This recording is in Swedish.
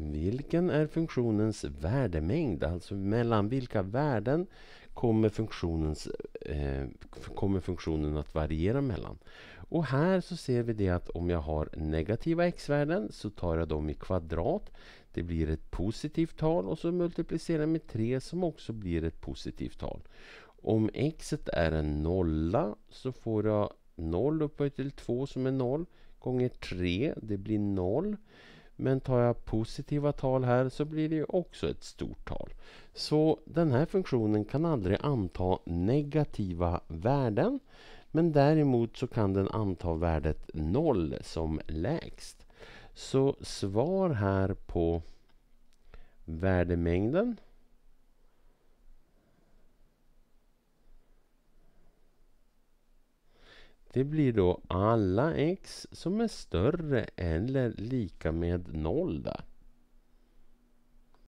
Vilken är funktionens värdemängd? Alltså mellan vilka värden kommer, funktionens, eh, kommer funktionen att variera mellan? Och här så ser vi det att om jag har negativa x-värden så tar jag dem i kvadrat. Det blir ett positivt tal och så multiplicerar jag med 3 som också blir ett positivt tal. Om x är en nolla så får jag 0 upphöjt till 2 som är 0 gånger 3, det blir 0. Men tar jag positiva tal här så blir det också ett stort tal. Så den här funktionen kan aldrig anta negativa värden. Men däremot så kan den anta värdet 0 som lägst. Så svar här på värdemängden Det blir då alla x som är större eller lika med noll.